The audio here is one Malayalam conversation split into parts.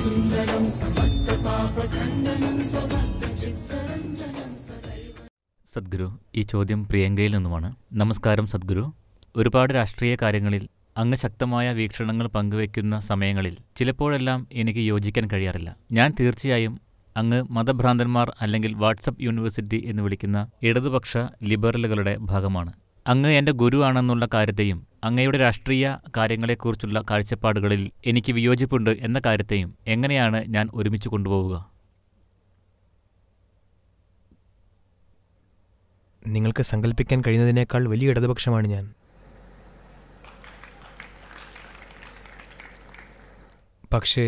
സുന്ദരം സദ്ഗുരു ഈ ചോദ്യം പ്രിയങ്കയിൽ നിന്നുമാണ് നമസ്കാരം സദ്ഗുരു ഒരുപാട് രാഷ്ട്രീയ കാര്യങ്ങളിൽ അങ്ങ് ശക്തമായ വീക്ഷണങ്ങൾ പങ്കുവയ്ക്കുന്ന സമയങ്ങളിൽ ചിലപ്പോഴെല്ലാം എനിക്ക് യോജിക്കാൻ കഴിയാറില്ല ഞാൻ തീർച്ചയായും അങ്ങ് മതഭ്രാന്തന്മാർ അല്ലെങ്കിൽ വാട്സപ്പ് യൂണിവേഴ്സിറ്റി എന്ന് വിളിക്കുന്ന ഇടതുപക്ഷ ലിബറലുകളുടെ ഭാഗമാണ് അങ്ങ് എൻ്റെ ഗുരു ആണെന്നുള്ള കാര്യത്തെയും അങ്ങയുടെ രാഷ്ട്രീയ കാര്യങ്ങളെക്കുറിച്ചുള്ള കാഴ്ചപ്പാടുകളിൽ എനിക്ക് വിയോജിപ്പുണ്ട് എന്ന കാര്യത്തെയും എങ്ങനെയാണ് ഞാൻ ഒരുമിച്ച് കൊണ്ടുപോവുക നിങ്ങൾക്ക് സങ്കല്പിക്കാൻ കഴിയുന്നതിനേക്കാൾ വലിയ ഇടതുപക്ഷമാണ് ഞാൻ പക്ഷേ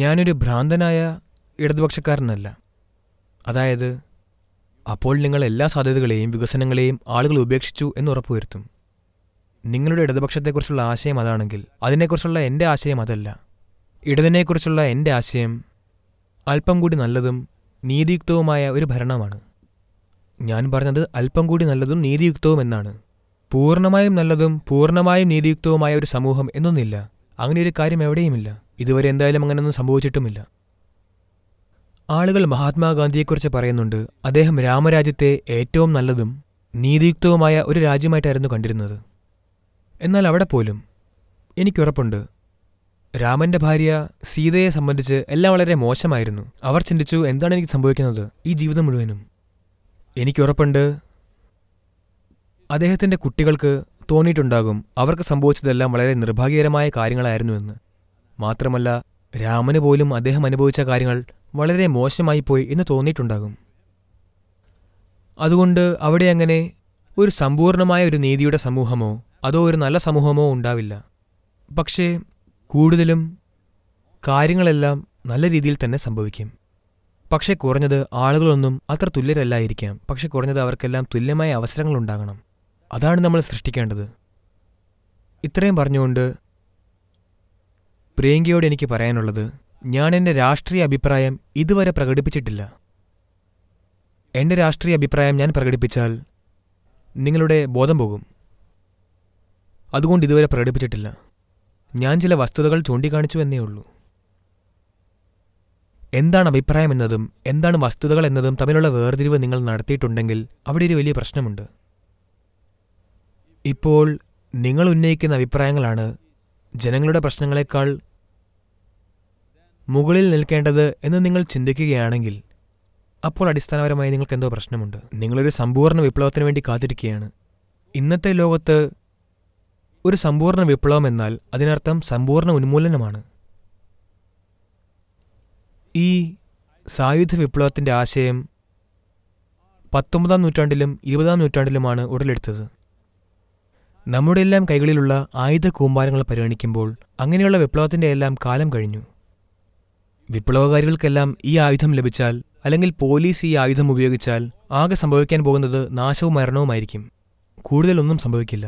ഞാനൊരു ഭ്രാന്തനായ ഇടതുപക്ഷക്കാരനല്ല അതായത് അപ്പോൾ നിങ്ങൾ എല്ലാ സാധ്യതകളെയും വികസനങ്ങളെയും ആളുകൾ ഉപേക്ഷിച്ചു എന്ന് ഉറപ്പുവരുത്തും നിങ്ങളുടെ ഇടതുപക്ഷത്തെക്കുറിച്ചുള്ള ആശയം അതാണെങ്കിൽ അതിനെക്കുറിച്ചുള്ള എൻ്റെ ആശയം അതല്ല ഇടതിനെക്കുറിച്ചുള്ള എൻ്റെ ആശയം അല്പം കൂടി നല്ലതും നീതിയുക്തവുമായ ഒരു ഭരണമാണ് ഞാൻ പറഞ്ഞത് അല്പം കൂടി നല്ലതും നീതിയുക്തവും എന്നാണ് പൂർണ്ണമായും നല്ലതും പൂർണ്ണമായും നീതിയുക്തവുമായ ഒരു സമൂഹം എന്നൊന്നില്ല അങ്ങനെ ഒരു കാര്യം എവിടെയുമില്ല ഇതുവരെ എന്തായാലും അങ്ങനെയൊന്നും സംഭവിച്ചിട്ടുമില്ല ആളുകൾ മഹാത്മാഗാന്ധിയെക്കുറിച്ച് പറയുന്നുണ്ട് അദ്ദേഹം രാമരാജ്യത്തെ ഏറ്റവും നല്ലതും നീതിയുക്തവുമായ ഒരു രാജ്യമായിട്ടായിരുന്നു കണ്ടിരുന്നത് എന്നാൽ അവിടെ പോലും എനിക്കുറപ്പുണ്ട് രാമന്റെ ഭാര്യ സീതയെ സംബന്ധിച്ച് എല്ലാം വളരെ മോശമായിരുന്നു അവർ ചിന്തിച്ചു എന്താണ് എനിക്ക് സംഭവിക്കുന്നത് ഈ ജീവിതം മുഴുവനും എനിക്കുറപ്പുണ്ട് അദ്ദേഹത്തിന്റെ കുട്ടികൾക്ക് തോന്നിയിട്ടുണ്ടാകും അവർക്ക് സംഭവിച്ചതെല്ലാം വളരെ നിർഭാഗ്യകരമായ കാര്യങ്ങളായിരുന്നുവെന്ന് മാത്രമല്ല രാമന് പോലും അദ്ദേഹം അനുഭവിച്ച കാര്യങ്ങൾ വളരെ മോശമായിപ്പോയി എന്ന് തോന്നിയിട്ടുണ്ടാകും അതുകൊണ്ട് അവിടെ അങ്ങനെ ഒരു സമ്പൂർണമായ ഒരു നീതിയുടെ സമൂഹമോ അതോ ഒരു നല്ല സമൂഹമോ ഉണ്ടാവില്ല പക്ഷേ കൂടുതലും കാര്യങ്ങളെല്ലാം നല്ല രീതിയിൽ തന്നെ സംഭവിക്കും പക്ഷേ കുറഞ്ഞത് ആളുകളൊന്നും അത്ര തുല്യരല്ലായിരിക്കാം പക്ഷെ കുറഞ്ഞത് അവർക്കെല്ലാം തുല്യമായ അവസരങ്ങൾ ഉണ്ടാകണം അതാണ് നമ്മൾ സൃഷ്ടിക്കേണ്ടത് ഇത്രയും പറഞ്ഞുകൊണ്ട് പ്രിയങ്കയോട് എനിക്ക് പറയാനുള്ളത് ഞാൻ എന്റെ രാഷ്ട്രീയ അഭിപ്രായം ഇതുവരെ പ്രകടിപ്പിച്ചിട്ടില്ല എന്റെ രാഷ്ട്രീയ അഭിപ്രായം ഞാൻ പ്രകടിപ്പിച്ചാൽ നിങ്ങളുടെ ബോധം പോകും അതുകൊണ്ട് ഇതുവരെ പ്രകടിപ്പിച്ചിട്ടില്ല ഞാൻ ചില വസ്തുതകൾ ചൂണ്ടിക്കാണിച്ചു എന്നേ ഉള്ളൂ എന്താണ് അഭിപ്രായം എന്നതും എന്താണ് വസ്തുതകൾ എന്നതും തമ്മിലുള്ള വേർതിരിവ് നിങ്ങൾ നടത്തിയിട്ടുണ്ടെങ്കിൽ അവിടെ ഒരു വലിയ പ്രശ്നമുണ്ട് ഇപ്പോൾ നിങ്ങൾ ഉന്നയിക്കുന്ന അഭിപ്രായങ്ങളാണ് ജനങ്ങളുടെ പ്രശ്നങ്ങളെക്കാൾ മുകളിൽ നിൽക്കേണ്ടത് എന്ന് നിങ്ങൾ ചിന്തിക്കുകയാണെങ്കിൽ അപ്പോൾ അടിസ്ഥാനപരമായി നിങ്ങൾക്ക് എന്തോ പ്രശ്നമുണ്ട് നിങ്ങളൊരു സമ്പൂർണ്ണ വിപ്ലവത്തിന് വേണ്ടി കാത്തിരിക്കുകയാണ് ഇന്നത്തെ ലോകത്ത് ഒരു സമ്പൂർണ്ണ വിപ്ലവം എന്നാൽ അതിനർത്ഥം സമ്പൂർണ്ണ ഉന്മൂലനമാണ് ഈ സായുധ വിപ്ലവത്തിൻ്റെ ആശയം പത്തൊമ്പതാം നൂറ്റാണ്ടിലും ഇരുപതാം നൂറ്റാണ്ടിലുമാണ് ഉടലെടുത്തത് നമ്മുടെ എല്ലാം കൈകളിലുള്ള ആയുധ കൂമ്പാരങ്ങൾ പരിഗണിക്കുമ്പോൾ അങ്ങനെയുള്ള വിപ്ലവത്തിൻ്റെ എല്ലാം കാലം കഴിഞ്ഞു വിപ്ലവകാരികൾക്കെല്ലാം ഈ ആയുധം ലഭിച്ചാൽ അല്ലെങ്കിൽ പോലീസ് ഈ ആയുധം ഉപയോഗിച്ചാൽ ആകെ സംഭവിക്കാൻ പോകുന്നത് നാശവും മരണവുമായിരിക്കും കൂടുതലൊന്നും സംഭവിക്കില്ല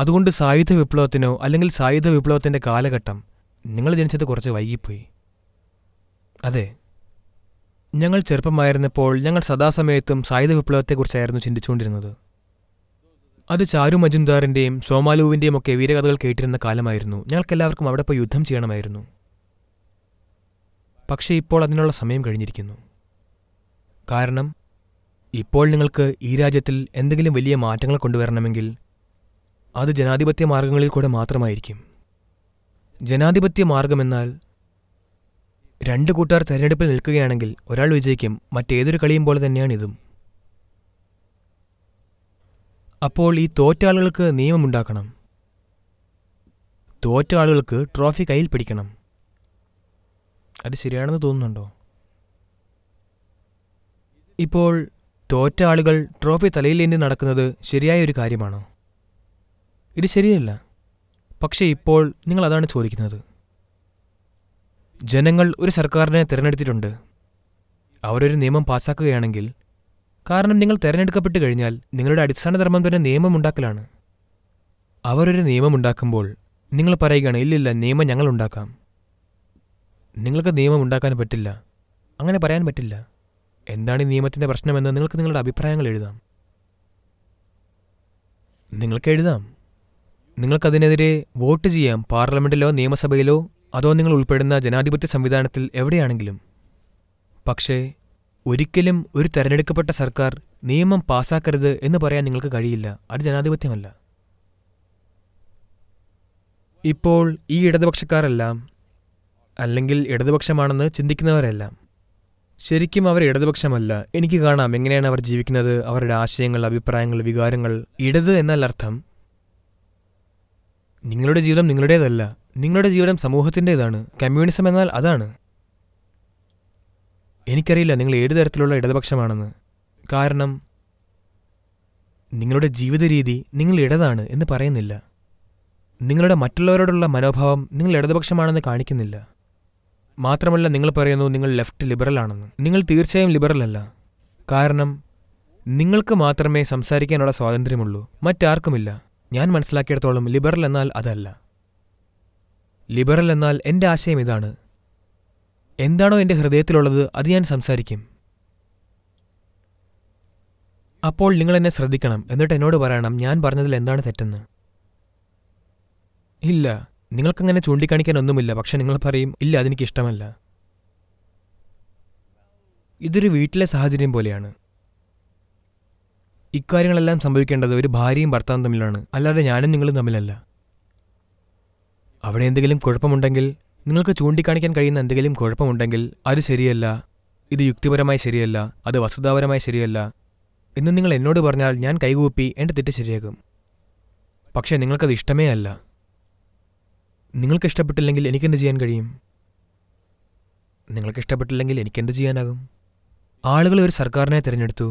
അതുകൊണ്ട് സായുധ വിപ്ലവത്തിനോ അല്ലെങ്കിൽ സായുധ വിപ്ലവത്തിന്റെ കാലഘട്ടം നിങ്ങൾ ജനിച്ചത് കുറച്ച് വൈകിപ്പോയി അതെ ഞങ്ങൾ ചെറുപ്പമായിരുന്നപ്പോൾ ഞങ്ങൾ സദാസമയത്തും സായുധ വിപ്ലവത്തെക്കുറിച്ചായിരുന്നു ചിന്തിച്ചുകൊണ്ടിരുന്നത് അത് ചാരു മജുംദാറിൻ്റെയും സോമാലുവിൻ്റെയും ഒക്കെ വീരകഥകൾ കേട്ടിരുന്ന കാലമായിരുന്നു ഞങ്ങൾക്കെല്ലാവർക്കും അവിടെ പോയി യുദ്ധം ചെയ്യണമായിരുന്നു പക്ഷേ ഇപ്പോൾ അതിനുള്ള സമയം കഴിഞ്ഞിരിക്കുന്നു കാരണം ഇപ്പോൾ നിങ്ങൾക്ക് ഈ രാജ്യത്തിൽ എന്തെങ്കിലും വലിയ മാറ്റങ്ങൾ കൊണ്ടുവരണമെങ്കിൽ അത് ജനാധിപത്യ മാർഗങ്ങളിൽ കൂടെ മാത്രമായിരിക്കും ജനാധിപത്യ മാർഗമെന്നാൽ രണ്ട് കൂട്ടർ തെരഞ്ഞെടുപ്പിൽ നിൽക്കുകയാണെങ്കിൽ ഒരാൾ വിജയിക്കും മറ്റേതൊരു കളിയും പോലെ തന്നെയാണ് ഇതും അപ്പോൾ ഈ തോറ്റ ആളുകൾക്ക് നിയമമുണ്ടാക്കണം തോറ്റ ആളുകൾക്ക് ട്രോഫി കയ്യിൽ പിടിക്കണം അത് ശരിയാണെന്ന് തോന്നുന്നുണ്ടോ ഇപ്പോൾ തോറ്റ ആളുകൾ ട്രോഫി തലയിലേന്തി നടക്കുന്നത് ശരിയായ ഒരു കാര്യമാണോ ഇത് ശരിയല്ല പക്ഷേ ഇപ്പോൾ നിങ്ങൾ അതാണ് ചോദിക്കുന്നത് ജനങ്ങൾ ഒരു സർക്കാരിനെ തിരഞ്ഞെടുത്തിട്ടുണ്ട് അവരൊരു നിയമം പാസ്സാക്കുകയാണെങ്കിൽ കാരണം നിങ്ങൾ തിരഞ്ഞെടുക്കപ്പെട്ട് കഴിഞ്ഞാൽ നിങ്ങളുടെ അടിസ്ഥാന ധർമ്മം തന്നെ നിയമമുണ്ടാക്കലാണ് അവരൊരു നിയമമുണ്ടാക്കുമ്പോൾ നിങ്ങൾ പറയുകയാണ് ഇല്ലില്ല നിയമം ഞങ്ങൾ ഉണ്ടാക്കാം നിങ്ങൾക്ക് നിയമം ഉണ്ടാക്കാൻ പറ്റില്ല അങ്ങനെ പറയാൻ പറ്റില്ല എന്താണ് ഈ നിയമത്തിൻ്റെ പ്രശ്നമെന്ന് നിങ്ങൾക്ക് നിങ്ങളുടെ അഭിപ്രായങ്ങൾ എഴുതാം നിങ്ങൾക്ക് എഴുതാം നിങ്ങൾക്കതിനെതിരെ വോട്ട് ചെയ്യാം പാർലമെൻറ്റിലോ നിയമസഭയിലോ അതോ നിങ്ങൾ ഉൾപ്പെടുന്ന ജനാധിപത്യ സംവിധാനത്തിൽ എവിടെയാണെങ്കിലും പക്ഷേ ഒരിക്കലും ഒരു തെരഞ്ഞെടുക്കപ്പെട്ട സർക്കാർ നിയമം പാസാക്കരുത് എന്ന് പറയാൻ നിങ്ങൾക്ക് കഴിയില്ല അത് ജനാധിപത്യമല്ല ഇപ്പോൾ ഈ ഇടതുപക്ഷക്കാരെല്ലാം അല്ലെങ്കിൽ ഇടതുപക്ഷമാണെന്ന് ചിന്തിക്കുന്നവരല്ല ശരിക്കും അവർ ഇടതുപക്ഷമല്ല എനിക്ക് കാണാം എങ്ങനെയാണ് അവർ ജീവിക്കുന്നത് അവരുടെ ആശയങ്ങൾ അഭിപ്രായങ്ങൾ വികാരങ്ങൾ ഇടത് എന്നാൽ അർത്ഥം നിങ്ങളുടെ ജീവിതം നിങ്ങളുടേതല്ല നിങ്ങളുടെ ജീവിതം സമൂഹത്തിൻ്റെതാണ് കമ്മ്യൂണിസം എന്നാൽ അതാണ് എനിക്കറിയില്ല നിങ്ങൾ ഏത് തരത്തിലുള്ള ഇടതുപക്ഷമാണെന്ന് കാരണം നിങ്ങളുടെ ജീവിത രീതി നിങ്ങൾ ഇടതാണ് എന്ന് പറയുന്നില്ല നിങ്ങളുടെ മറ്റുള്ളവരോടുള്ള മനോഭാവം നിങ്ങൾ ഇടതുപക്ഷമാണെന്ന് കാണിക്കുന്നില്ല മാത്രമല്ല നിങ്ങൾ പറയുന്നു നിങ്ങൾ ലെഫ്റ്റ് ലിബറൽ ആണെന്ന് നിങ്ങൾ തീർച്ചയായും ലിബറൽ അല്ല കാരണം നിങ്ങൾക്ക് മാത്രമേ സംസാരിക്കാനുള്ള സ്വാതന്ത്ര്യമുള്ളൂ മറ്റാർക്കുമില്ല ഞാൻ മനസ്സിലാക്കിയിടത്തോളം ലിബറൽ എന്നാൽ അതല്ല ലിബറൽ എന്നാൽ എൻ്റെ ആശയം ഇതാണ് എന്താണോ എൻ്റെ ഹൃദയത്തിലുള്ളത് അത് ഞാൻ സംസാരിക്കും അപ്പോൾ നിങ്ങൾ എന്നെ ശ്രദ്ധിക്കണം എന്നിട്ട് എന്നോട് പറയണം ഞാൻ പറഞ്ഞതിൽ എന്താണ് തെറ്റെന്ന് ഇല്ല നിങ്ങൾക്കങ്ങനെ ചൂണ്ടിക്കാണിക്കാനൊന്നുമില്ല പക്ഷെ നിങ്ങൾ പറയും ഇല്ല അതെനിക്കിഷ്ടമല്ല ഇതൊരു വീട്ടിലെ സാഹചര്യം പോലെയാണ് ഇക്കാര്യങ്ങളെല്ലാം സംഭവിക്കേണ്ടത് ഒരു ഭാര്യയും ഭർത്താവും തമ്മിലാണ് അല്ലാതെ ഞാനും നിങ്ങളും തമ്മിലല്ല അവിടെ എന്തെങ്കിലും കുഴപ്പമുണ്ടെങ്കിൽ നിങ്ങൾക്ക് ചൂണ്ടിക്കാണിക്കാൻ കഴിയുന്ന എന്തെങ്കിലും കുഴപ്പമുണ്ടെങ്കിൽ അത് ശരിയല്ല ഇത് യുക്തിപരമായി ശരിയല്ല അത് വസ്തുതാപരമായി ശരിയല്ല എന്ന് നിങ്ങൾ എന്നോട് പറഞ്ഞാൽ ഞാൻ കൈകൂപ്പി എൻ്റെ തെറ്റ് ശരിയാകും പക്ഷേ നിങ്ങൾക്കത് ഇഷ്ടമേ അല്ല നിങ്ങൾക്ക് ഇഷ്ടപ്പെട്ടില്ലെങ്കിൽ എനിക്കെന്ത് ചെയ്യാൻ കഴിയും ഇഷ്ടപ്പെട്ടില്ലെങ്കിൽ എനിക്കെന്ത് ചെയ്യാനാകും ആളുകൾ ഒരു സർക്കാരിനെ തിരഞ്ഞെടുത്തു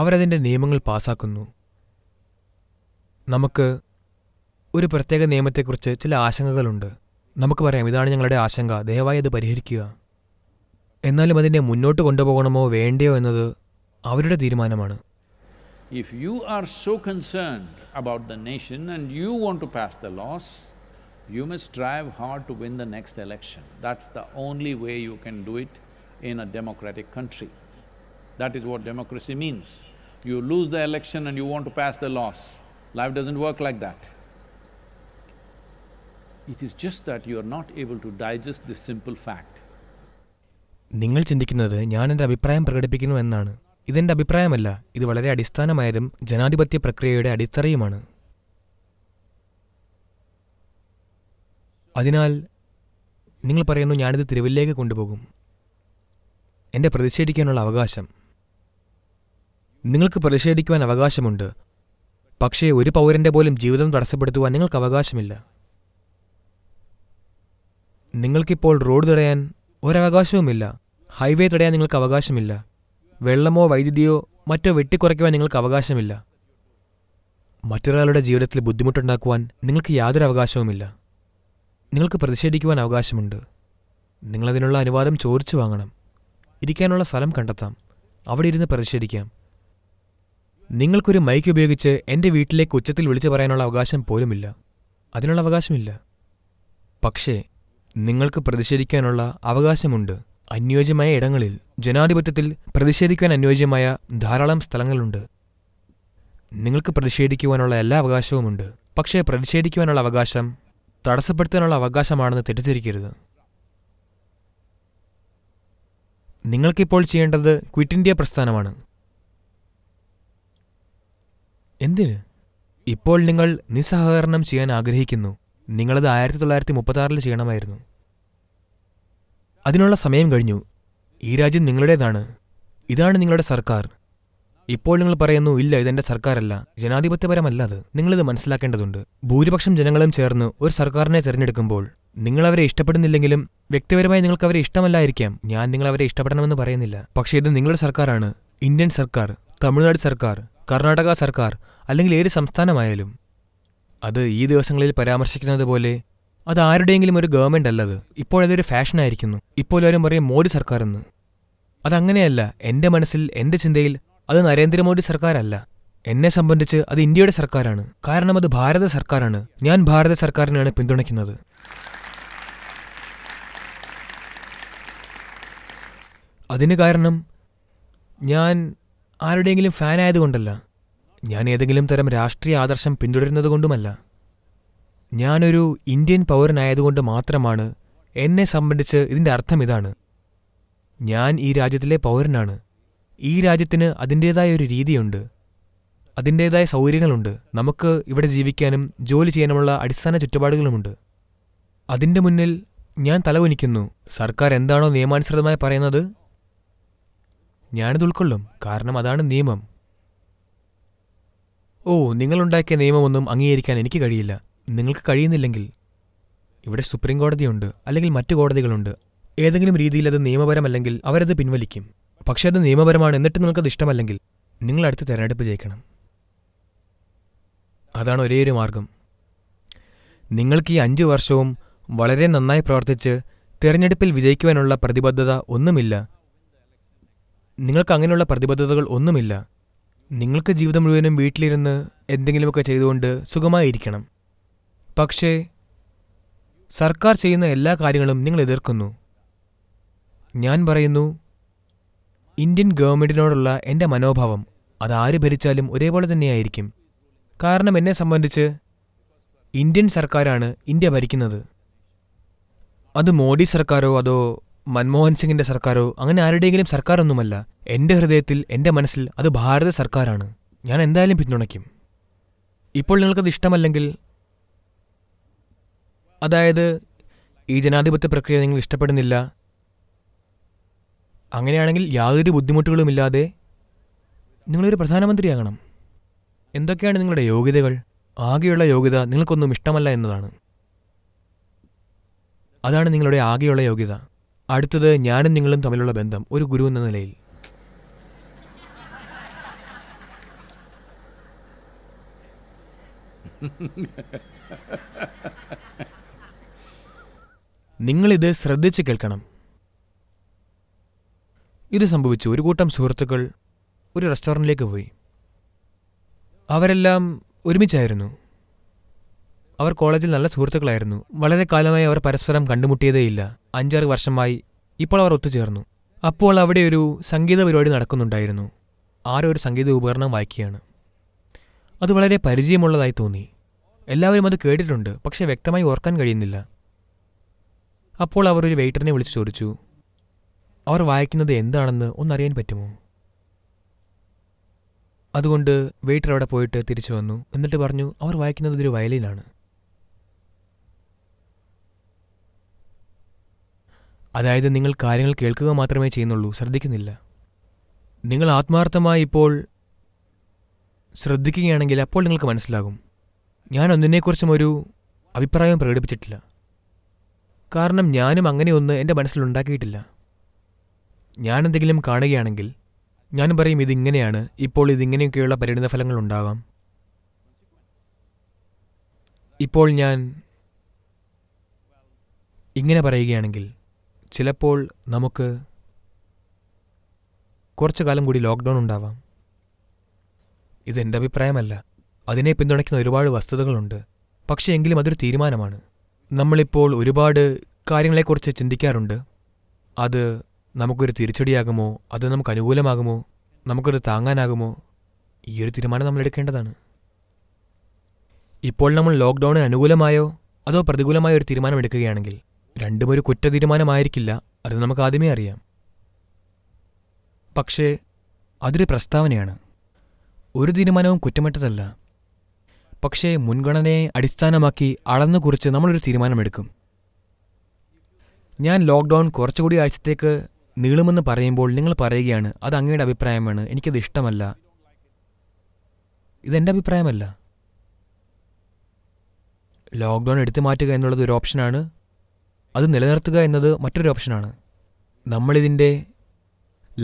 അവരതിൻ്റെ നിയമങ്ങൾ പാസാക്കുന്നു നമുക്ക് ഒരു പ്രത്യേക നിയമത്തെക്കുറിച്ച് ചില ആശങ്കകളുണ്ട് നമുക്ക് പറയാം ഇതാണ് ഞങ്ങളുടെ ആശങ്ക ദയവായി അത് പരിഹരിക്കുക എന്നാലും അതിനെ മുന്നോട്ട് കൊണ്ടുപോകണമോ വേണ്ടയോ എന്നത് അവരുടെ തീരുമാനമാണ് if you are so concern about the nation and you want to pass the laws You must strive hard to win the next election. That's the only way you can do it in a democratic country. That is what democracy means. You lose the election and you want to pass the laws. Life doesn't work like that. It is just that you are not able to digest this simple fact. നിങ്ങൾ ചിന്തിക്കുന്നത് ഞാൻ എൻ്റെ അഭിപ്രായം പ്രകടിപ്പിക്കുന്നു എന്നാണ് ഇതെൻ്റെ അഭിപ്രായമല്ല ഇത് വളരെ അടിസ്ഥാനമായതും ജനാധിപത്യ പ്രക്രിയയുടെ അടിത്തറയുമാണ് അതിനാൽ നിങ്ങൾ പറയുന്നു ഞാനിത് തിരുവല്ലേക്ക് കൊണ്ടുപോകും എന്നെ പ്രതിഷേധിക്കാനുള്ള അവകാശം നിങ്ങൾക്ക് പ്രതിഷേധിക്കുവാൻ അവകാശമുണ്ട് പക്ഷേ ഒരു പൗരന്റെ പോലും ജീവിതം തടസ്സപ്പെടുത്തുവാൻ നിങ്ങൾക്ക് അവകാശമില്ല നിങ്ങൾക്കിപ്പോൾ റോഡ് തടയാൻ ഒരവകാശവുമില്ല ഹൈവേ തടയാൻ നിങ്ങൾക്ക് അവകാശമില്ല വെള്ളമോ വൈദ്യുതിയോ മറ്റോ വെട്ടിക്കുറയ്ക്കുവാൻ നിങ്ങൾക്ക് അവകാശമില്ല മറ്റൊരാളുടെ ജീവിതത്തിൽ ബുദ്ധിമുട്ടുണ്ടാക്കുവാൻ നിങ്ങൾക്ക് യാതൊരു അവകാശവുമില്ല നിങ്ങൾക്ക് പ്രതിഷേധിക്കുവാൻ അവകാശമുണ്ട് നിങ്ങളതിനുള്ള അനുവാദം ചോദിച്ചു വാങ്ങണം ഇരിക്കാനുള്ള സ്ഥലം കണ്ടെത്താം അവിടെ ഇരുന്ന് പ്രതിഷേധിക്കാം നിങ്ങൾക്കൊരു മൈക്ക് ഉപയോഗിച്ച് എൻ്റെ വീട്ടിലേക്ക് ഉച്ചത്തിൽ വിളിച്ചു പറയാനുള്ള അവകാശം പോലുമില്ല അതിനുള്ള അവകാശമില്ല പക്ഷേ നിങ്ങൾക്ക് പ്രതിഷേധിക്കാനുള്ള അവകാശമുണ്ട് അനുയോജ്യമായ ഇടങ്ങളിൽ ജനാധിപത്യത്തിൽ പ്രതിഷേധിക്കാൻ അനുയോജ്യമായ ധാരാളം സ്ഥലങ്ങളുണ്ട് നിങ്ങൾക്ക് പ്രതിഷേധിക്കുവാനുള്ള എല്ലാ അവകാശവുമുണ്ട് പക്ഷേ പ്രതിഷേധിക്കുവാനുള്ള അവകാശം തടസ്സപ്പെടുത്താനുള്ള അവകാശമാണെന്ന് തെറ്റിദ്ധരിക്കരുത് നിങ്ങൾക്കിപ്പോൾ ചെയ്യേണ്ടത് ക്വിറ്റ് ഇന്ത്യ പ്രസ്ഥാനമാണ് എന്തിന് ഇപ്പോൾ നിങ്ങൾ നിസ്സഹകരണം ചെയ്യാൻ ആഗ്രഹിക്കുന്നു നിങ്ങളത് ആയിരത്തി തൊള്ളായിരത്തി മുപ്പത്തി ചെയ്യണമായിരുന്നു അതിനുള്ള സമയം കഴിഞ്ഞു ഈ രാജ്യം നിങ്ങളുടേതാണ് ഇതാണ് നിങ്ങളുടെ സർക്കാർ ഇപ്പോൾ നിങ്ങൾ പറയുന്നു ഇല്ല ഇതെന്റെ സർക്കാരല്ല ജനാധിപത്യപരമല്ല അത് നിങ്ങളിത് മനസ്സിലാക്കേണ്ടതുണ്ട് ഭൂരിപക്ഷം ജനങ്ങളും ചേർന്ന് ഒരു സർക്കാരിനെ തിരഞ്ഞെടുക്കുമ്പോൾ നിങ്ങൾ അവരെ ഇഷ്ടപ്പെടുന്നില്ലെങ്കിലും വ്യക്തിപരമായി നിങ്ങൾക്ക് അവരെ ഇഷ്ടമല്ലായിരിക്കാം ഞാൻ നിങ്ങൾ അവരെ ഇഷ്ടപ്പെടണമെന്ന് പറയുന്നില്ല പക്ഷേ ഇത് നിങ്ങളുടെ സർക്കാരാണ് ഇന്ത്യൻ സർക്കാർ തമിഴ്നാട് സർക്കാർ കർണാടക സർക്കാർ അല്ലെങ്കിൽ ഏത് സംസ്ഥാനമായാലും അത് ഈ ദിവസങ്ങളിൽ പരാമർശിക്കുന്നത് പോലെ അത് ആരുടെയെങ്കിലും ഒരു ഗവൺമെന്റ് അല്ലത് ഇപ്പോഴതൊരു ഫാഷനായിരിക്കുന്നു ഇപ്പോൾ അവരും പറയും മോദി സർക്കാർ എന്ന് അതങ്ങനെയല്ല എന്റെ മനസ്സിൽ എന്റെ ചിന്തയിൽ അത് നരേന്ദ്രമോദി സർക്കാരല്ല എന്നെ സംബന്ധിച്ച് അത് ഇന്ത്യയുടെ സർക്കാരാണ് കാരണം അത് ഭാരത സർക്കാരാണ് ഞാൻ ഭാരത സർക്കാരിനെയാണ് പിന്തുണയ്ക്കുന്നത് അതിന് കാരണം ഞാൻ ആരുടെയെങ്കിലും ഫാൻ ആയതുകൊണ്ടല്ല ഞാൻ ഏതെങ്കിലും തരം രാഷ്ട്രീയ ആദർശം കൊണ്ടുമല്ല ഞാനൊരു ഇന്ത്യൻ പൗരനായതുകൊണ്ട് മാത്രമാണ് എന്നെ സംബന്ധിച്ച് ഇതിൻ്റെ അർത്ഥം ഇതാണ് ഞാൻ ഈ രാജ്യത്തിലെ പൗരനാണ് ഈ രാജ്യത്തിന് അതിൻ്റേതായ ഒരു രീതിയുണ്ട് അതിൻ്റേതായ സൗകര്യങ്ങളുണ്ട് നമുക്ക് ഇവിടെ ജീവിക്കാനും ജോലി ചെയ്യാനുമുള്ള അടിസ്ഥാന ചുറ്റുപാടുകളുമുണ്ട് അതിൻ്റെ മുന്നിൽ ഞാൻ തലകുനിക്കുന്നു സർക്കാർ എന്താണോ നിയമാനുസൃതമായി പറയുന്നത് ഞാനിത് ഉൾക്കൊള്ളും കാരണം അതാണ് നിയമം ഓ നിങ്ങളുണ്ടാക്കിയ നിയമമൊന്നും അംഗീകരിക്കാൻ എനിക്ക് കഴിയില്ല നിങ്ങൾക്ക് കഴിയുന്നില്ലെങ്കിൽ ഇവിടെ സുപ്രീം കോടതിയുണ്ട് അല്ലെങ്കിൽ മറ്റു കോടതികളുണ്ട് ഏതെങ്കിലും രീതിയിൽ അത് നിയമപരമല്ലെങ്കിൽ അവരത് പിൻവലിക്കും പക്ഷേ അത് നിയമപരമാണ് എന്നിട്ട് നിങ്ങൾക്കത് ഇഷ്ടമല്ലെങ്കിൽ നിങ്ങൾ അടുത്ത തിരഞ്ഞെടുപ്പ് ജയിക്കണം അതാണ് ഒരേയൊരു മാർഗം നിങ്ങൾക്ക് ഈ അഞ്ച് വർഷവും വളരെ നന്നായി പ്രവർത്തിച്ച് തിരഞ്ഞെടുപ്പിൽ വിജയിക്കുവാനുള്ള പ്രതിബദ്ധത ഒന്നുമില്ല നിങ്ങൾക്ക് അങ്ങനെയുള്ള പ്രതിബദ്ധതകൾ ഒന്നുമില്ല നിങ്ങൾക്ക് ജീവിതം മുഴുവനും വീട്ടിലിരുന്ന് എന്തെങ്കിലുമൊക്കെ ചെയ്തുകൊണ്ട് സുഖമായിരിക്കണം പക്ഷേ സർക്കാർ ചെയ്യുന്ന എല്ലാ കാര്യങ്ങളും നിങ്ങൾ എതിർക്കുന്നു ഞാൻ പറയുന്നു ഇന്ത്യൻ ഗവൺമെന്റിനോടുള്ള എന്റെ മനോഭാവം അത് ആര് ഭരിച്ചാലും ഒരേപോലെ തന്നെയായിരിക്കും കാരണം എന്നെ സംബന്ധിച്ച് ഇന്ത്യൻ സർക്കാരാണ് ഇന്ത്യ ഭരിക്കുന്നത് അത് മോഡി സർക്കാരോ അതോ മൻമോഹൻ സിംഗിന്റെ സർക്കാരോ അങ്ങനെ ആരുടെയെങ്കിലും സർക്കാരൊന്നുമല്ല എന്റെ ഹൃദയത്തിൽ എന്റെ മനസ്സിൽ അത് ഭാരത സർക്കാരാണ് ഞാൻ എന്തായാലും പിന്തുണയ്ക്കും ഇപ്പോൾ നിങ്ങൾക്കത് ഇഷ്ടമല്ലെങ്കിൽ അതായത് ഈ ജനാധിപത്യ പ്രക്രിയ നിങ്ങൾ ഇഷ്ടപ്പെടുന്നില്ല അങ്ങനെയാണെങ്കിൽ യാതൊരു ബുദ്ധിമുട്ടുകളുമില്ലാതെ നിങ്ങളൊരു പ്രധാനമന്ത്രിയാകണം എന്തൊക്കെയാണ് നിങ്ങളുടെ യോഗ്യതകൾ ആകെയുള്ള യോഗ്യത നിങ്ങൾക്കൊന്നും ഇഷ്ടമല്ല എന്നതാണ് അതാണ് നിങ്ങളുടെ ആകെയുള്ള യോഗ്യത അടുത്തത് ഞാനും നിങ്ങളും തമ്മിലുള്ള ബന്ധം ഒരു ഗുരു എന്ന നിലയിൽ നിങ്ങളിത് ശ്രദ്ധിച്ച് കേൾക്കണം ഇത് സംഭവിച്ചു ഒരു കൂട്ടം സുഹൃത്തുക്കൾ ഒരു റെസ്റ്റോറൻറ്റിലേക്ക് പോയി അവരെല്ലാം ഒരുമിച്ചായിരുന്നു അവർ കോളേജിൽ നല്ല സുഹൃത്തുക്കളായിരുന്നു വളരെ കാലമായി അവർ പരസ്പരം കണ്ടുമുട്ടിയതേയില്ല അഞ്ചാറ് വർഷമായി ഇപ്പോൾ അവർ ഒത്തുചേർന്നു അപ്പോൾ അവിടെ ഒരു സംഗീത പരിപാടി നടക്കുന്നുണ്ടായിരുന്നു ആരോ ഒരു സംഗീത ഉപകരണം വായിക്കുകയാണ് അത് വളരെ പരിചയമുള്ളതായി തോന്നി എല്ലാവരും അത് കേട്ടിട്ടുണ്ട് പക്ഷേ വ്യക്തമായി ഓർക്കാൻ കഴിയുന്നില്ല അപ്പോൾ അവർ ഒരു വെയിറ്ററിനെ വിളിച്ചു ചോദിച്ചു അവർ വായിക്കുന്നത് എന്താണെന്ന് ഒന്നറിയാൻ പറ്റുമോ അതുകൊണ്ട് വെയിറ്റർ അവിടെ പോയിട്ട് തിരിച്ചു വന്നു എന്നിട്ട് പറഞ്ഞു അവർ വായിക്കുന്നത് ഒരു വയലിനാണ് അതായത് നിങ്ങൾ കാര്യങ്ങൾ കേൾക്കുക മാത്രമേ ചെയ്യുന്നുള്ളൂ ശ്രദ്ധിക്കുന്നില്ല നിങ്ങൾ ആത്മാർത്ഥമായി ഇപ്പോൾ ശ്രദ്ധിക്കുകയാണെങ്കിൽ അപ്പോൾ നിങ്ങൾക്ക് മനസ്സിലാകും ഞാൻ ഒന്നിനെക്കുറിച്ചും ഒരു അഭിപ്രായം പ്രകടിപ്പിച്ചിട്ടില്ല കാരണം ഞാനും അങ്ങനെയൊന്ന് എൻ്റെ മനസ്സിലുണ്ടാക്കിയിട്ടില്ല ഞാനെന്തെങ്കിലും കാണുകയാണെങ്കിൽ ഞാൻ പറയും ഇതിങ്ങനെയാണ് ഇപ്പോൾ ഇതിങ്ങനെയൊക്കെയുള്ള ഉണ്ടാവാം ഇപ്പോൾ ഞാൻ ഇങ്ങനെ പറയുകയാണെങ്കിൽ ചിലപ്പോൾ നമുക്ക് കുറച്ചു കാലം കൂടി ലോക്ക്ഡൗൺ ഉണ്ടാവാം ഇതെൻ്റെ അഭിപ്രായമല്ല അതിനെ പിന്തുണയ്ക്കുന്ന ഒരുപാട് വസ്തുതകളുണ്ട് പക്ഷേ എങ്കിലും അതൊരു തീരുമാനമാണ് നമ്മളിപ്പോൾ ഒരുപാട് കാര്യങ്ങളെക്കുറിച്ച് ചിന്തിക്കാറുണ്ട് അത് നമുക്കൊരു തിരിച്ചടിയാകുമോ അത് നമുക്ക് അനുകൂലമാകുമോ നമുക്കൊരു താങ്ങാനാകുമോ ഈ ഒരു തീരുമാനം നമ്മൾ എടുക്കേണ്ടതാണ് ഇപ്പോൾ നമ്മൾ ലോക്ക്ഡൗണിന് അനുകൂലമായോ അതോ പ്രതികൂലമായ ഒരു തീരുമാനം എടുക്കുകയാണെങ്കിൽ രണ്ടും ഒരു കുറ്റ തീരുമാനമായിരിക്കില്ല അത് നമുക്ക് ആദ്യമേ അറിയാം പക്ഷേ അതൊരു പ്രസ്താവനയാണ് ഒരു തീരുമാനവും കുറ്റമറ്റതല്ല പക്ഷേ മുൻഗണനയെ അടിസ്ഥാനമാക്കി അളന്നു കുറിച്ച് നമ്മളൊരു തീരുമാനമെടുക്കും ഞാൻ ലോക്ക്ഡൗൺ കുറച്ചുകൂടി ആഴ്ചത്തേക്ക് നീളുമെന്ന് പറയുമ്പോൾ നിങ്ങൾ പറയുകയാണ് അത് അങ്ങയുടെ അഭിപ്രായമാണ് എനിക്കത് ഇഷ്ടമല്ല ഇതെൻ്റെ അഭിപ്രായമല്ല ലോക്ക്ഡൗൺ എടുത്തു മാറ്റുക എന്നുള്ളത് ഒരു ഓപ്ഷനാണ് അത് നിലനിർത്തുക എന്നത് മറ്റൊരു ഓപ്ഷനാണ് നമ്മളിതിൻ്റെ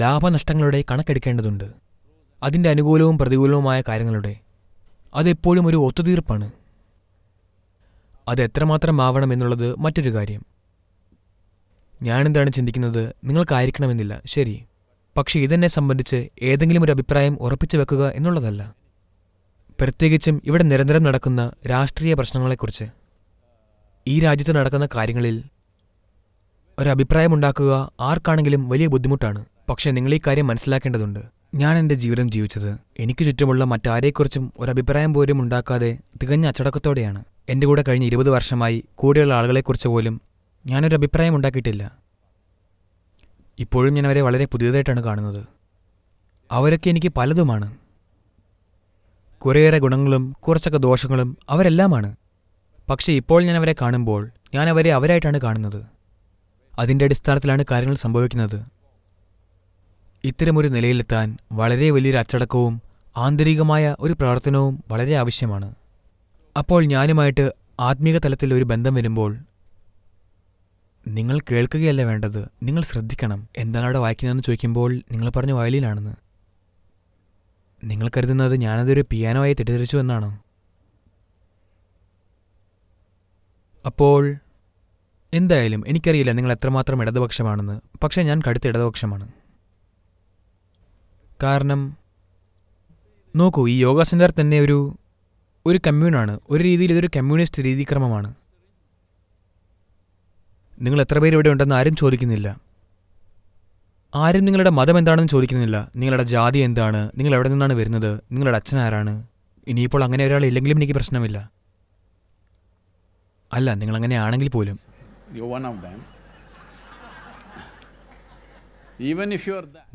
ലാഭനഷ്ടങ്ങളുടെ കണക്കെടുക്കേണ്ടതുണ്ട് അതിൻ്റെ അനുകൂലവും പ്രതികൂലവുമായ കാര്യങ്ങളുടെ അതെപ്പോഴും ഒരു ഒത്തുതീർപ്പാണ് അത് എത്രമാത്രം ആവണം എന്നുള്ളത് മറ്റൊരു കാര്യം ഞാനെന്താണ് ചിന്തിക്കുന്നത് നിങ്ങൾക്കായിരിക്കണമെന്നില്ല ശരി പക്ഷേ ഇതെന്നെ സംബന്ധിച്ച് ഏതെങ്കിലും ഒരു അഭിപ്രായം ഉറപ്പിച്ചു വെക്കുക എന്നുള്ളതല്ല പ്രത്യേകിച്ചും ഇവിടെ നിരന്തരം നടക്കുന്ന രാഷ്ട്രീയ പ്രശ്നങ്ങളെക്കുറിച്ച് ഈ രാജ്യത്ത് നടക്കുന്ന കാര്യങ്ങളിൽ ഒരഭിപ്രായമുണ്ടാക്കുക ആർക്കാണെങ്കിലും വലിയ ബുദ്ധിമുട്ടാണ് പക്ഷേ നിങ്ങൾ ഈ കാര്യം മനസ്സിലാക്കേണ്ടതുണ്ട് ഞാൻ എൻ്റെ ജീവിതം ജീവിച്ചത് എനിക്ക് ചുറ്റുമുള്ള മറ്റാരെക്കുറിച്ചും ഒരഭിപ്രായം പോലും ഉണ്ടാക്കാതെ തികഞ്ഞ അച്ചടക്കത്തോടെയാണ് എൻ്റെ കൂടെ കഴിഞ്ഞ ഇരുപത് വർഷമായി കൂടെയുള്ള ആളുകളെക്കുറിച്ച് പോലും ഞാനൊരു അഭിപ്രായം ഉണ്ടാക്കിയിട്ടില്ല ഇപ്പോഴും ഞാൻ അവരെ വളരെ പുതിയതായിട്ടാണ് കാണുന്നത് അവരൊക്കെ എനിക്ക് പലതുമാണ് കുറേയേറെ ഗുണങ്ങളും കുറച്ചൊക്കെ ദോഷങ്ങളും അവരെല്ലാമാണ് പക്ഷേ ഇപ്പോൾ ഞാൻ അവരെ കാണുമ്പോൾ ഞാൻ അവരെ അവരായിട്ടാണ് കാണുന്നത് അതിൻ്റെ അടിസ്ഥാനത്തിലാണ് കാര്യങ്ങൾ സംഭവിക്കുന്നത് ഇത്തരമൊരു നിലയിലെത്താൻ വളരെ വലിയൊരു അച്ചടക്കവും ആന്തരികമായ ഒരു പ്രവർത്തനവും വളരെ ആവശ്യമാണ് അപ്പോൾ ഞാനുമായിട്ട് ആത്മീക തലത്തിൽ ഒരു ബന്ധം വരുമ്പോൾ നിങ്ങൾ കേൾക്കുകയല്ല വേണ്ടത് നിങ്ങൾ ശ്രദ്ധിക്കണം എന്താണ് അവിടെ വായിക്കുന്നതെന്ന് ചോദിക്കുമ്പോൾ നിങ്ങൾ പറഞ്ഞ വയലിനാണെന്ന് നിങ്ങൾ കരുതുന്നത് ഞാനതൊരു പിയാനോ ആയി തെറ്റിദ്ധരിച്ചു എന്നാണോ അപ്പോൾ എന്തായാലും എനിക്കറിയില്ല നിങ്ങൾ എത്രമാത്രം ഇടതുപക്ഷമാണെന്ന് പക്ഷേ ഞാൻ കടുത്ത ഇടതുപക്ഷമാണ് കാരണം നോക്കൂ ഈ യോഗ സെൻറ്റർ തന്നെ ഒരു ഒരു കമ്മ്യൂണാണ് ഒരു രീതിയിൽ ഇതൊരു കമ്മ്യൂണിസ്റ്റ് രീതിക്രമമാണ് നിങ്ങൾ എത്ര പേര് ഇവിടെ ഉണ്ടെന്ന് ആരും ചോദിക്കുന്നില്ല ആരും നിങ്ങളുടെ മതം എന്താണെന്ന് ചോദിക്കുന്നില്ല നിങ്ങളുടെ ജാതി എന്താണ് നിങ്ങൾ എവിടെ നിന്നാണ് വരുന്നത് നിങ്ങളുടെ അച്ഛൻ ആരാണ് ഇനിയിപ്പോൾ അങ്ങനെ ഒരാൾ ഇല്ലെങ്കിലും എനിക്ക് പ്രശ്നമില്ല അല്ല നിങ്ങൾ അങ്ങനെ ആണെങ്കിൽ പോലും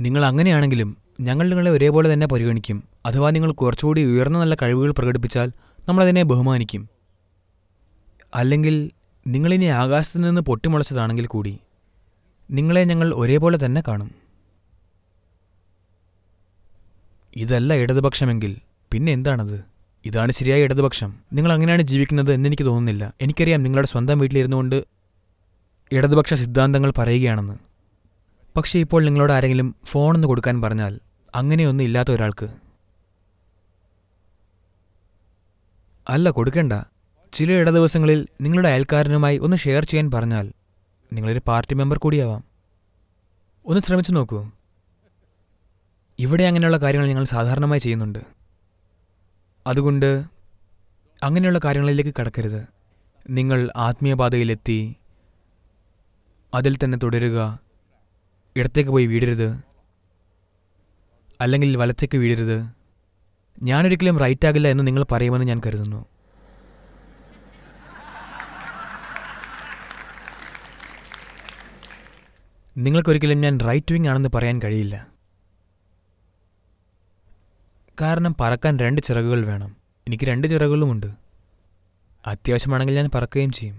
നിങ്ങൾ അങ്ങനെയാണെങ്കിലും ഞങ്ങൾ നിങ്ങളെ ഒരേപോലെ തന്നെ പരിഗണിക്കും അഥവാ നിങ്ങൾ കുറച്ചുകൂടി ഉയർന്ന നല്ല കഴിവുകൾ പ്രകടിപ്പിച്ചാൽ നമ്മളതിനെ ബഹുമാനിക്കും അല്ലെങ്കിൽ നിങ്ങളിനി ആകാശത്തു നിന്ന് പൊട്ടിമുളച്ചതാണെങ്കിൽ കൂടി നിങ്ങളെ ഞങ്ങൾ ഒരേപോലെ തന്നെ കാണും ഇതല്ല ഇടതുപക്ഷമെങ്കിൽ പിന്നെ എന്താണത് ഇതാണ് ശരിയായ ഇടതുപക്ഷം നിങ്ങൾ അങ്ങനെയാണ് ജീവിക്കുന്നത് എന്നെനിക്ക് തോന്നുന്നില്ല എനിക്കറിയാം നിങ്ങളുടെ സ്വന്തം കൊണ്ട് ഇടതുപക്ഷ സിദ്ധാന്തങ്ങൾ പറയുകയാണെന്ന് പക്ഷേ ഇപ്പോൾ നിങ്ങളോട് ആരെങ്കിലും ഫോണൊന്ന് കൊടുക്കാൻ പറഞ്ഞാൽ അങ്ങനെയൊന്നും ഇല്ലാത്ത ഒരാൾക്ക് അല്ല കൊടുക്കണ്ട ചില ഇട ദിവസങ്ങളിൽ നിങ്ങളുടെ അയൽക്കാരനുമായി ഒന്ന് ഷെയർ ചെയ്യാൻ പറഞ്ഞാൽ നിങ്ങളൊരു പാർട്ടി മെമ്പർ കൂടിയാവാം ഒന്ന് ശ്രമിച്ചു നോക്കൂ ഇവിടെ അങ്ങനെയുള്ള കാര്യങ്ങൾ ഞങ്ങൾ സാധാരണമായി ചെയ്യുന്നുണ്ട് അതുകൊണ്ട് അങ്ങനെയുള്ള കാര്യങ്ങളിലേക്ക് കടക്കരുത് നിങ്ങൾ ആത്മീയപാതയിലെത്തി അതിൽ തന്നെ തുടരുക ഇടത്തേക്ക് പോയി വീടരുത് അല്ലെങ്കിൽ വലത്തേക്ക് വീടരുത് ഞാനൊരിക്കലും റൈറ്റ് എന്ന് നിങ്ങൾ പറയുമെന്ന് ഞാൻ കരുതുന്നു നിങ്ങൾക്കൊരിക്കലും ഞാൻ റൈറ്റ് വിങ് ആണെന്ന് പറയാൻ കഴിയില്ല കാരണം പറക്കാൻ രണ്ട് ചിറകുകൾ വേണം എനിക്ക് രണ്ട് ചിറകുകളുമുണ്ട് അത്യാവശ്യമാണെങ്കിൽ ഞാൻ പറക്കുകയും ചെയ്യും